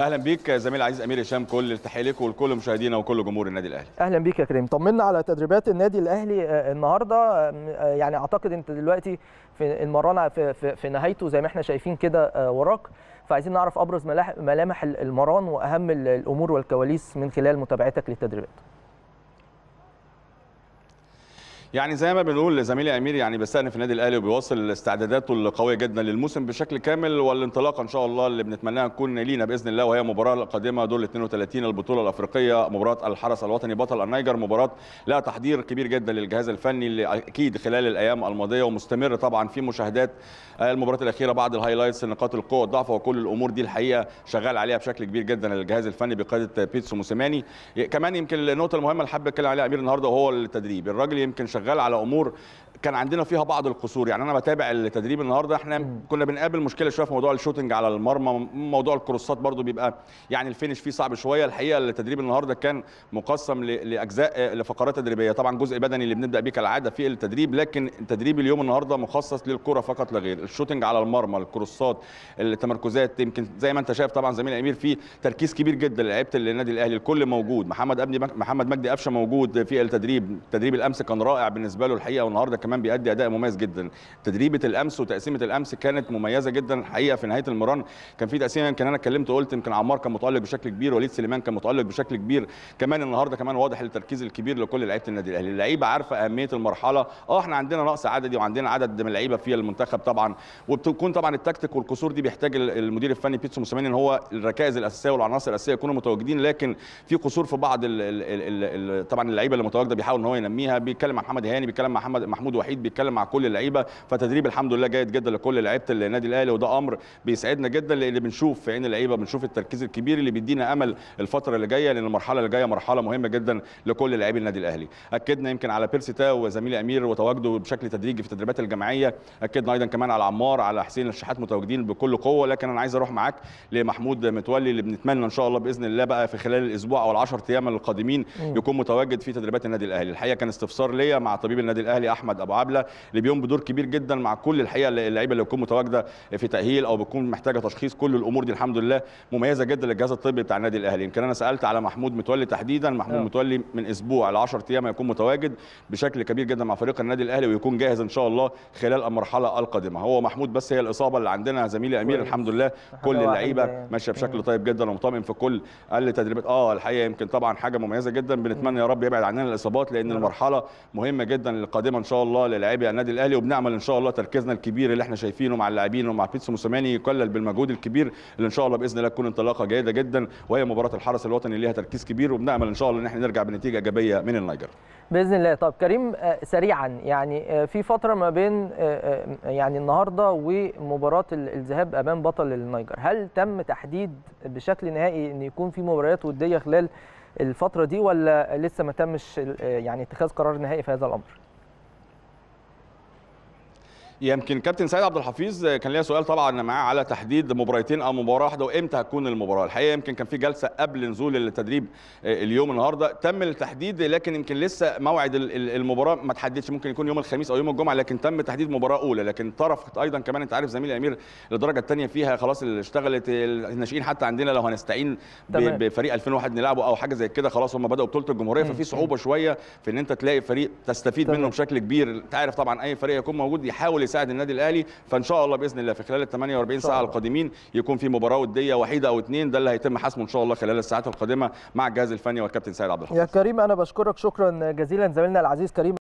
اهلا بيك زميل عزيز امير هشام كل التحيه لك ولكل مشاهدينا وكل جمهور النادي الاهلي اهلا بيك يا كريم طمنا على تدريبات النادي الاهلي آه، النهارده آه، يعني اعتقد انت دلوقتي في المران في, في, في نهايته زي ما احنا شايفين كده آه، وراك فعايزين نعرف ابرز ملامح المران واهم الامور والكواليس من خلال متابعتك للتدريبات يعني زي ما بنقول لزميلي امير يعني بيستأنف النادي الاهلي وبيواصل استعداداته القويه جدا للموسم بشكل كامل والانطلاقه ان شاء الله اللي بنتمناها تكون لينا باذن الله وهي المباراه القادمه دور 32 البطوله الافريقيه مباراه الحرس الوطني بطل النيجر مباراه لها تحضير كبير جدا للجهاز الفني اللي اكيد خلال الايام الماضيه ومستمر طبعا في مشاهدات المباراه الاخيره بعض الهايلايتس نقاط القوه والضعف وكل الامور دي الحقيقه شغال عليها بشكل كبير جدا الجهاز الفني بقياده بيتسو موسيماني كمان يمكن النقطه المهمه اللي حابب اتكلم عليها امير النهارده وهو التدريب الراجل يمكن شغال على امور كان عندنا فيها بعض القصور يعني انا بتابع التدريب النهارده احنا م. كنا بنقابل مشكله شويه في موضوع الشوتنج على المرمى موضوع الكروسات برضو بيبقى يعني الفينش فيه صعب شويه الحقيقه التدريب النهارده كان مقسم لاجزاء لفقرات تدريبيه طبعا جزء بدني اللي بنبدا بيه كالعاده في التدريب لكن تدريب اليوم النهارده مخصص للكره فقط لا غير الشوتنج على المرمى الكروسات التمركزات يمكن زي ما انت شايف طبعا زميل امير في تركيز كبير جدا لعيبه النادي الاهلي الكل موجود محمد ابني محمد مجدي قفشه موجود في التدريب تدريب الامس كان رائع بالنسبه له الحقيقه والنهارده كمان بيأدي اداء مميز جدا تدريبه الامس وتقسيمه الامس كانت مميزه جدا الحقيقه في نهايه المران كان في تقسيمه يمكن انا اتكلمت وقلت يمكن عمار كان متالق بشكل كبير وليد سليمان كان متالق بشكل كبير كمان النهارده كمان واضح التركيز الكبير لكل لعيبه النادي الاهلي اللعيبه عارفه اهميه المرحله اه احنا عندنا نقص عددي وعندنا عدد من اللعيبه في المنتخب طبعا وبتكون طبعا التكتيك والكسور دي بيحتاج المدير الفني بيتسو موسيماني ان هو الركائز الاساسيه والعناصر الاساسيه يكونوا متواجدين لكن في قصور في بعض الـ الـ الـ الـ طبعا اللعيبه اللي متواجده بيحاول ان هو ينميها بيتكلم مع محمد هاني بيتكلم مع محمد محمود وحيد بيتكلم مع كل اللعيبه فتدريب الحمد لله جيد جدا لكل لعيبه النادي الاهلي وده امر بيسعدنا جدا لان بنشوف في عين اللعيبه بنشوف التركيز الكبير اللي بيدينا امل الفتره اللي جايه لان المرحله اللي جايه مرحله مهمه جدا لكل لاعبي النادي الاهلي اكدنا يمكن على بيرسي تاو وزميلي امير وتواجده بشكل تدريجي في التدريبات الجماعيه اكدنا ايضا كمان على عمار على حسين الشحات متواجدين بكل قوه لكن انا عايز اروح معاك لمحمود متولي اللي بنتمنى ان شاء الله باذن الله بقى في خلال الاسبوع او ال10 ايام القادمين يكون متواجد في تدريبات النادي الاهلي الحقيقه كان استفسار ليا مع طبيب النادي الاهلي احمد ابو عبله اللي بيقوم بدور كبير جدا مع كل الحقيقه اللعيبه اللي بتكون متواجده في تاهيل او بتكون محتاجه تشخيص كل الامور دي الحمد لله مميزه جدا للجهاز الطبي بتاع النادي الاهلي يمكن انا سالت على محمود متولي تحديدا محمود أوه. متولي من اسبوع ل 10 ايام هيكون متواجد بشكل كبير جدا مع فريق النادي الاهلي ويكون جاهز ان شاء الله خلال المرحله القادمه هو محمود بس هي الاصابه اللي عندنا زميلي امير الحمد لله كل اللعيبه يعني. ماشيه بشكل طيب جدا ومطمئن في كل التدريبات اه الحقيقه يمكن طبعا حاجه مميزه جدا بنتمنى يا رب يبعد عننا الاصابات لان المرحله مهمه جدا القادمه ان شاء الله الله للاعبي يعني النادي الاهلي وبنعمل ان شاء الله تركيزنا الكبير اللي احنا شايفينه مع اللاعبين ومع بيتسو موسيماني يكلل بالمجهود الكبير اللي ان شاء الله باذن الله تكون انطلاقه جيده جدا وهي مباراه الحرس الوطني ليها تركيز كبير وبنعمل ان شاء الله ان احنا نرجع بنتيجه ايجابيه من النيجر باذن الله طب كريم آه، سريعا يعني آه، في فتره ما بين آه، يعني النهارده ومباراه الذهاب امام بطل النيجر هل تم تحديد بشكل نهائي ان يكون في مباريات وديه خلال الفتره دي ولا لسه ما تمش يعني اتخاذ قرار نهائي في هذا الامر يمكن كابتن سيد عبد الحفيظ كان ليا سؤال طبعا معاه على تحديد مباراتين او مباراه واحده وامتى هتكون المباراه الحقيقه يمكن كان في جلسه قبل نزول التدريب آه، اليوم النهارده تم التحديد لكن يمكن لسه موعد المباراه ما تحددش ممكن يكون يوم الخميس او يوم الجمعه لكن تم تحديد مباراه اولى لكن طرف ايضا كمان انت عارف زميل امير الدرجه الثانيه فيها خلاص اللي اشتغلت الناشئين حتى عندنا لو هنستعين بفريق 2001 نلعبه او حاجه زي كده خلاص هم بداوا بطوله الجمهوريه ففي صعوبه شويه في ان انت تلاقي فريق تستفيد منه بشكل كبير انت عارف طبعا اي فريق يكون موجود يحاول يساعد النادي الاهلي فان شاء الله باذن الله في خلال ال 48 ساعه القادمين يكون في مباراه وديه وحيده او اثنين ده اللي هيتم حسمه ان شاء الله خلال الساعات القادمه مع الجهاز الفني والكابتن سيد عبد الحفيظ يا كريم انا بشكرك شكرا جزيلا زميلنا العزيز كريم